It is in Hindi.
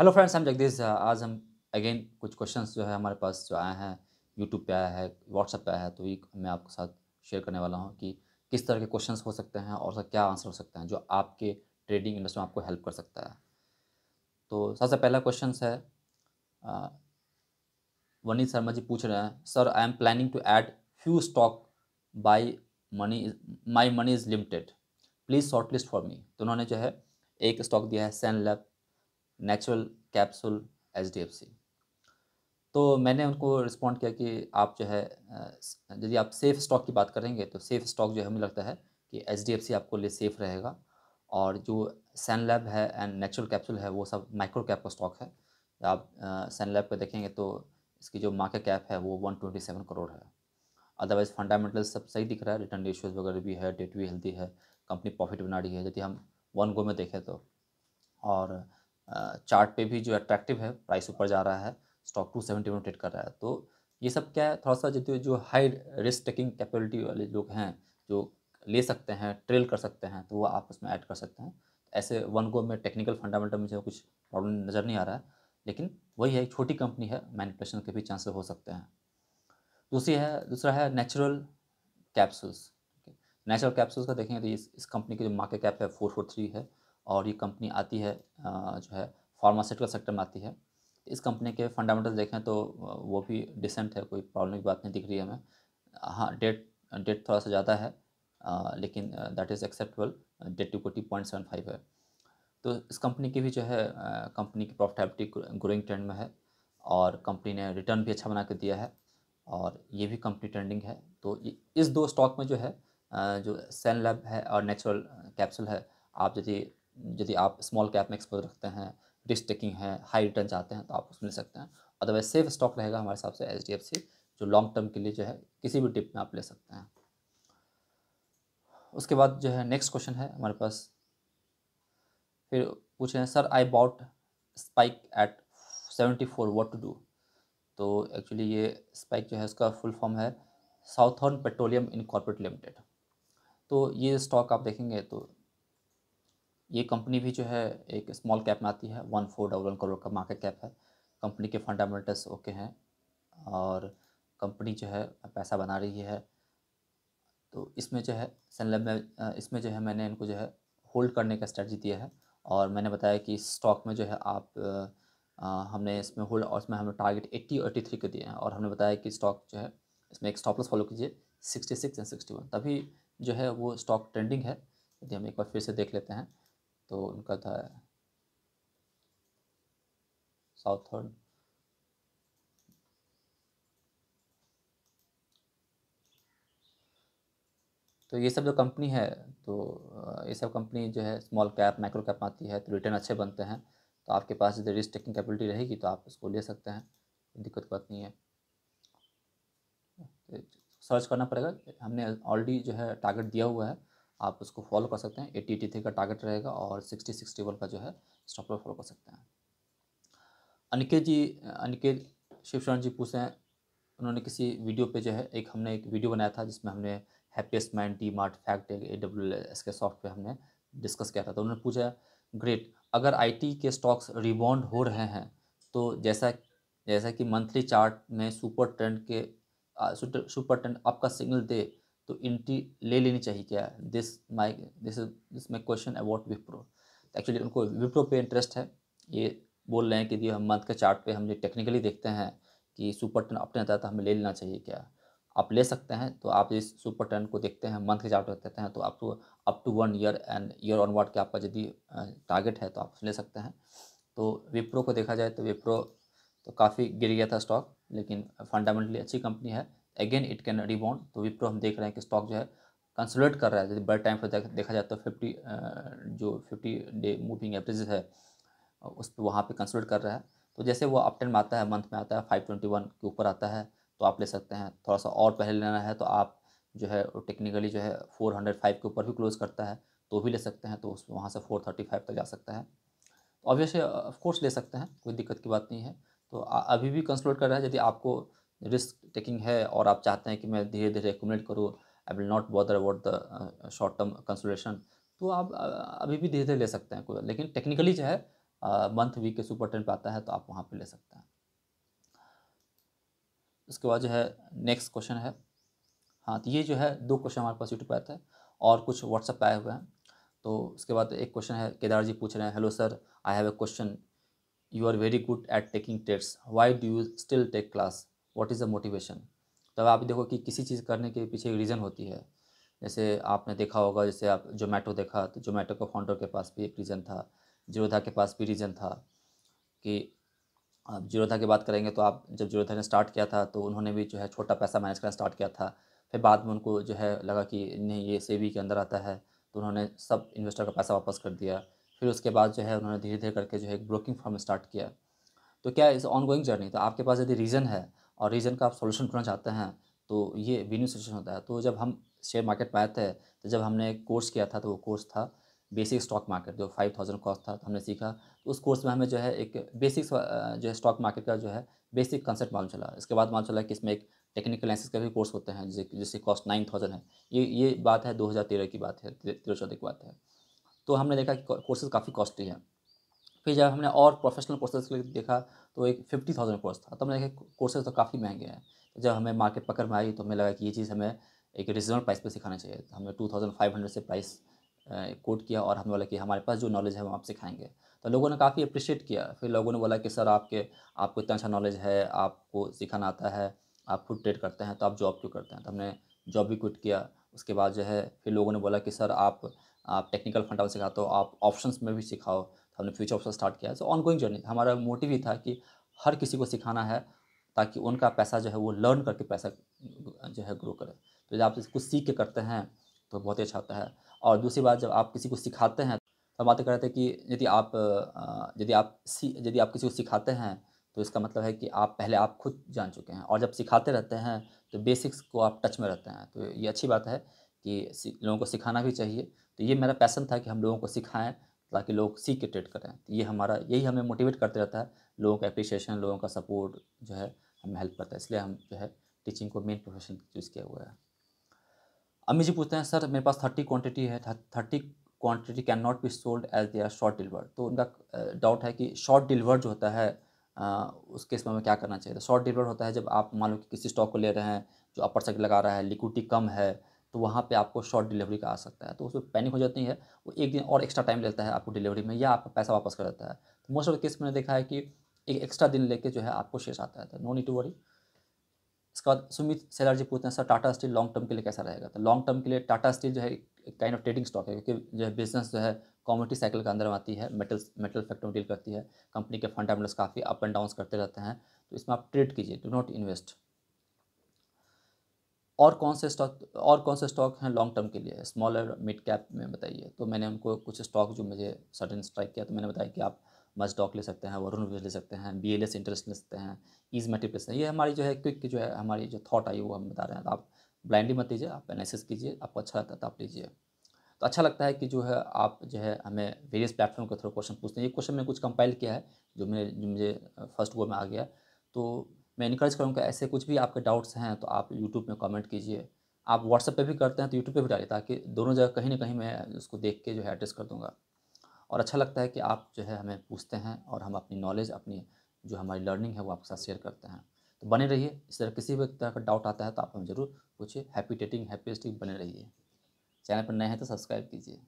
हेलो फ्रेंड्स हम जगदीश आज हम अगेन कुछ क्वेश्चंस जो है हमारे पास जो आए हैं यूट्यूब पे आया है व्हाट्सएप पे आया है तो ये मैं आपके साथ शेयर करने वाला हूँ कि किस तरह के क्वेश्चंस हो सकते हैं और उसका क्या आंसर हो सकते हैं जो आपके ट्रेडिंग इंडस्ट्री में आपको हेल्प कर सकता है तो सबसे पहला क्वेश्चन है uh, वनीत शर्मा जी पूछ रहे हैं sir I am planning to add few stock by money my money is limited please shortlist for me तो उन्होंने जो है एक स्टॉक दिया है सैन लैब नेचुरल कैप्सूल एच तो मैंने उनको रिस्पॉन्ड किया कि आप जो है यदि आप सेफ़ स्टॉक की बात करेंगे तो सेफ़ स्टॉक जो है हमें लगता है कि एच आपको लिए सेफ़ रहेगा और जो सैन लैब है एंड नेचुरल कैप्सूल है वो सब माइक्रो कैप का स्टॉक है आप सैन लैब देखेंगे तो इसकी जो मार्केट कैप है वो वन ट्वेंटी सेवन करोड़ है अदरवाइज फंडामेंटल सब सही दिख रहा है रिटर्न रेशियोज वगैरह भी है डेट भी हेल्दी है कंपनी प्रॉफिट बना रही है यदि हम वन गो में देखें तो और चार्ट पे भी जो अट्रैक्टिव है प्राइस ऊपर जा रहा है stock two seventy one trade कर रहा है तो ये सब क्या है थोड़ा सा जो जो हाई रिस्क टेकिंग कैपेबिलिटी वाले लोग हैं जो ले सकते हैं ट्रेल कर सकते हैं तो वो आप उसमें ऐड कर सकते हैं ऐसे वन गो में टेक्निकल फंडामेंटल मुझे कुछ प्रॉब्लम नज़र नहीं आ रहा है लेकिन वही है छोटी कंपनी है मैनिपुलेशन के भी चांसेस हो सकते हैं दूसरी है दूसरा है नेचुरल कैप्सूल्स नेचुरल कैप्सूल्स का देखेंगे तो इस इस कंपनी की जो मार्केट कैप है फोर फोर थ्री है और ये कंपनी आती है जो है फार्मास्यूटिकल सेक्टर में आती है इस कंपनी के फंडामेंटल देखें तो वो भी डिसेंट है कोई प्रॉब्लम की बात नहीं दिख रही है हमें हाँ डेट डेट थोड़ा सा ज़्यादा है आ, लेकिन that is acceptable debt to equity point seven five है तो इस कंपनी की भी जो है कंपनी की प्रॉफिटेबिलिटी ग्रोइंग ट्रेंड में है और कंपनी ने रिटर्न भी अच्छा बना के दिया है और ये भी कंपनी ट्रेंडिंग है तो इस दो स्टॉक में जो है जो सेन लैब है और नेचुरल कैप्सूल है आप यदि यदि आप स्मॉल कैप में एक्सपोज रखते हैं रिस्क टेकिंग है हाई रिटर्न चाहते हैं तो आप उसमें ले सकते हैं अदरवाइज सेफ स्टॉक रहेगा हमारे हिसाब से एच डी एफ सी जो लॉन्ग टर्म के लिए जो है किसी भी टिप में आप ले सकते हैं उसके बाद जो है नेक्स्ट क्वेश्चन है हमारे पास फिर पूछ रहे हैं sir I bought SPIC at seventy four what to do तो एक्चुअली ये स्पाइक जो है उसका फुल फॉर्म है साउथर्न पेट्रोलियम इनकॉर्पोरेट लिमिटेड तो ये स्टॉक आप देखेंगे तो ये कंपनी भी जो है एक स्मॉल कैप में आती है one four double one crore का मार्केट कैप है कंपनी के फंडामेंटल्स ओके हैं और कंपनी जो है पैसा बना रही है तो इसमें जो है सनलैब में इसमें जो है मैंने इनको जो है होल्ड करने का स्ट्रेटजी दिया है और मैंने बताया कि स्टॉक में जो है आप आ, हमने इसमें होल्ड और इसमें हमने टारगेट एट्टी और एट्टी थ्री को दिए हैं और हमने बताया कि स्टॉक जो है इसमें एक स्टॉपलस फॉलो कीजिए sixty six and sixty one तभी जो है वो स्टॉक ट्रेंडिंग है यदि हम एक बार फिर से देख लेते हैं तो उनका था साउथ तो ये सब जो कंपनी है तो ये सब कंपनी जो है स्मॉल कैप माइक्रो कैप आती है तो रिटर्न अच्छे बनते हैं तो आपके पास यदि रिस्क टेकिंग कैपेबिलिटी रहेगी तो आप इसको ले सकते हैं दिक्कत बात नहीं है तो सर्च करना पड़ेगा हमने ऑलरेडी जो है टारगेट दिया हुआ है आप उसको फॉलो कर सकते हैं एट्टी एटी थ्री का टारगेट रहेगा और सिक्सटी सिक्सटी वन का जो है स्टॉप लॉस फॉलो कर सकते हैं अनिकेत जी अनिकेत शिवशरण जी पूछते हैं उन्होंने किसी वीडियो पे जो है एक हमने एक वीडियो बनाया था जिसमें हमने happiest mind D mart fact A W S के सॉफ्टवेयर हमने डिस्कस किया था तो उन्होंने पूछा ग्रेट अगर आईटी के स्टॉक्स रिबॉन्ड हो रहे हैं तो जैसा जैसा कि मंथली चार्ट में सुपर ट्रेंड के सुपर ट्रेंड आपका सिग्नल दे तो इंट्री ले लेनी चाहिए क्या this my this this my question about Wipro actually उनको विप्रो पे इंटरेस्ट है ये बोल रहे हैं कि जी हम मंथ के चार्ट पे हम जो टेक्निकली देखते हैं कि सुपर टन अपने आता है तो हमें ले लेना चाहिए क्या आप ले सकते हैं तो आप इस सुपर टर्न को देखते हैं मंथ के चार्ट देखते हैं तो आपको up to one year and year onward के आपका यदि टारगेट है तो आप ले सकते हैं तो विप्रो को देखा जाए तो विप्रो तो काफ़ी गिर गया था स्टॉक लेकिन फंडामेंटली अच्छी कंपनी है अगेन इट कैन रिबाउंड तो विप्रो हम देख रहे हैं कि स्टॉक जो है कंसोलेट कर रहा है यदि बड़े टाइम पर देखा जाए तो फिफ्टी जो फिफ्टी डे मूविंग एवरेज है उस पर वहाँ पर कंसोलेट कर रहा है तो जैसे वो अपटेन में आता है मंथ में आता है फाइव ट्वेंटी वन के ऊपर आता है तो आप ले सकते हैं थोड़ा सा और पहले लेना है तो आप जो है टेक्निकली जो है फोर हंड्रेड फाइव के ऊपर भी क्लोज करता है तो भी ले सकते हैं तो उस वहाँ से फोर थर्टी फाइव तक जा सकता है तो ऑब्वियसली ऑफकोर्स ले सकते हैं कोई दिक्कत की बात नहीं है तो अभी भी कंसोलेट कर रहा है यदि आपको रिस्क टेकिंग है और आप चाहते हैं कि मैं धीरे धीरे एकूमलेट करूँ I will not bother about the short term consultation तो आप अभी भी धीरे धीरे ले सकते हैं लेकिन टेक्निकली जो है मंथ वीक के सुपर ट्रेंड पर आता है तो आप वहाँ पर ले सकते हैं उसके बाद जो है नेक्स्ट क्वेश्चन है हाँ तो ये जो है दो क्वेश्चन हमारे पास यूट्यूब पर आते हैं और कुछ व्हाट्सएप पर आए हुए हैं तो उसके बाद एक क्वेश्चन है केदार जी पूछ रहे हैं hello sir I have a question you are very good at taking tests why do you still take class what is the motivation तब आप देखो कि किसी चीज़ करने के पीछे एक रीज़न होती है जैसे आपने देखा होगा जैसे आप जोमेटो देखा तो जोमेटो के फाउंडर के पास भी एक रीज़न था जीरोधा के पास भी रीज़न था कि आप जीरोधा की बात करेंगे तो आप जब जीरोधा ने स्टार्ट किया था तो उन्होंने भी जो है छोटा पैसा मैनेज करना स्टार्ट किया था फिर बाद में उनको जो है लगा कि नहीं ये सेवी के अंदर आता है तो उन्होंने सब इन्वेस्टर का पैसा वापस कर दिया फिर उसके बाद जो है उन्होंने धीरे धीरे करके जो है एक ब्रोकिंग फॉर्म स्टार्ट किया तो क्या इस ऑन गोइंग जर्नी तो आपके पास यदि रीज़न है और रीजन का आप सोल्यूशन करना चाहते हैं तो ये विनिंग सिचुएशन होता है तो जब हम शेयर मार्केट में आए थे तो जब हमने कोर्स किया था तो वो कोर्स था बेसिक स्टॉक मार्केट जो फाइव थाउजेंड कॉस्ट था तो हमने सीखा तो उस कोर्स में हमें जो है एक बेसिक जो है स्टॉक मार्केट का जो है बेसिक कंसेप्ट मालूम चला इसके बाद मालूम चला कि इसमें एक टेक्निकल एनालिसिस का भी कोर्स होते हैं जिस, जिससे कॉस्ट नाइन थाउजेंड है ये ये बात है दो हज़ार तेरह की बात है तेरह चौदह की बात है तो हमने देखा कि कोर्सेज काफ़ी कॉस्टली है फिर जब हमने और प्रोफेशनल कोर्सेज के लिए देखा तो एक फिफ्टी थाउजेंड कोर्स था तो हमने देखा कोर्सेज तो काफ़ी महंगे हैं जब हमें मार्केट पकड़ में आई तो हमें लगा कि ये चीज़ हमें एक रिजनेबल प्राइस पर सिखाना चाहिए तो हमने टू थाउजेंड फाइव हंड्रेड से प्राइस कोट किया और हमने बोला कि हमारे पास जो नॉलेज है वो आप सिखाएंगे तो लोगों ने काफ़ी अप्रिशिएट किया फिर लोगों ने बोला कि सर आपके आपको इतना अच्छा नॉलेज है आपको सिखाना आता है आप खुद ट्रेड करते हैं तो आप जॉब क्यों करते हैं तो हमने जॉब भी क्विट किया उसके बाद जो है फिर लोगों ने बोला कि सर आप आप टेक्निकल फंडा सिखाते हो आप ऑप्शंस में भी सिखाओ हमने फ्यूचर ऑप्शन स्टार्ट किया है सो ऑन गोइंग जर्नी हमारा मोटिव ही था कि हर किसी को सिखाना है ताकि उनका पैसा जो है वो लर्न करके पैसा जो है ग्रो करे तो जब आप कुछ सीख के करते हैं तो बहुत ही अच्छा होता है और दूसरी बात जब आप किसी को सिखाते हैं तो बातें कर रहे थे कि यदि आप यदि आप सी यदि आप किसी को सिखाते हैं तो इसका मतलब है कि आप पहले आप खुद जान चुके हैं और जब सिखाते रहते हैं तो बेसिक्स को आप टच में रहते हैं तो ये अच्छी बात है कि लोगों को सिखाना भी चाहिए तो ये मेरा पैसन था कि हम लोगों को सिखाएं ताकि लोग सीख के ट्रेड करें तो ये हमारा यही हमें मोटिवेट करते रहता है लोगों का अप्रिसिएशन लोगों का सपोर्ट जो है हमें हेल्प करता है इसलिए हम जो है टीचिंग को मेन प्रोफेशन चूज़ किया हुआ है अमी जी पूछते हैं सर मेरे पास थर्टी क्वान्टिटी है thirty quantity can not be sold as they are short deliver तो उनका डाउट है कि शॉर्ट डिलीवर जो होता है उसके उस केस में हमें क्या करना चाहिए शॉर्ट तो डिलीवर होता है जब आप मान लो कि किसी स्टॉक को ले रहे हैं जो अपर साइड लगा रहा है लिक्विडिटी कम है तो वहाँ पे आपको शॉर्ट डिलीवरी का आ सकता है तो उसमें पैनिक हो जाती है वो एक दिन और एक्स्ट्रा टाइम लेता है आपको डिलीवरी में या आपका पैसा वापस कर देता है तो मोस्ट ऑफ द केस मैंने देखा है कि एक एक्स्ट्रा दिन लेके जो है आपको शेष आता है तो नो नीड टू वरी इसके बाद सुमित सेलर जी पूछते हैं sir Tata steel long term के लिए कैसा रहेगा तो लॉन्ग टर्म के लिए टाटा स्टील जो है काइंड ऑफ ट्रेडिंग स्टॉक है क्योंकि जो है बिजनेस जो है कॉमोडिटी साइकिल के अंदर आती है मेटल मेटल फैक्ट्री में डील करती है कंपनी के फंडामेंटल्स काफ़ी अप एंड डाउन करते रहते हैं तो इसमें आप ट्रेड कीजिए डू नॉट इन्वेस्ट और कौन से स्टॉक और कौन से स्टॉक हैं लॉन्ग टर्म के लिए स्मॉलर मिड कैप में बताइए तो मैंने उनको कुछ स्टॉक जो मुझे सडन स्ट्राइक किया तो मैंने बताया कि आप स्टॉक ले सकते हैं वरुण ले सकते हैं बी एल एस इंटरेस्ट ले सकते हैं ईज मल्टीप्लेस ये हमारी जो है क्विक जो है हमारी जो थॉट आई वो हम बता रहे हैं तो आप ब्लाइंडली मत लीजिए आप एनालिसिस कीजिए आपको अच्छा लगता है तो आप लीजिए तो अच्छा लगता है कि जो है आप जो है हमें वेरियस प्लेटफॉर्म के थ्रू क्वेश्चन पूछते हैं ये क्वेश्चन मैंने कुछ कंपाइल किया है जो मेरे जो मुझे फर्स्ट गो में आ गया तो मैं इनक्रेज करूँगा ऐसे कुछ भी आपके डाउट्स हैं तो आप यूट्यूब में कमेंट कीजिए आप व्हाट्सएप पे भी करते हैं तो यूट्यूब पे भी डालिए ताकि दोनों जगह कहीं ना कहीं मैं उसको देख के जो है एड्रेस कर दूँगा और अच्छा लगता है कि आप जो है हमें पूछते हैं और हम अपनी नॉलेज अपनी जो हमारी लर्निंग है वो आपके साथ शेयर करते हैं तो बने रहिए इस तरह किसी भी तरह का डाउट आता है तो आप हमें ज़रूर पूछिए हैप्पी टेटिंग हैप्पी बने रहिए चैनल पर नए हैं तो सब्सक्राइब कीजिए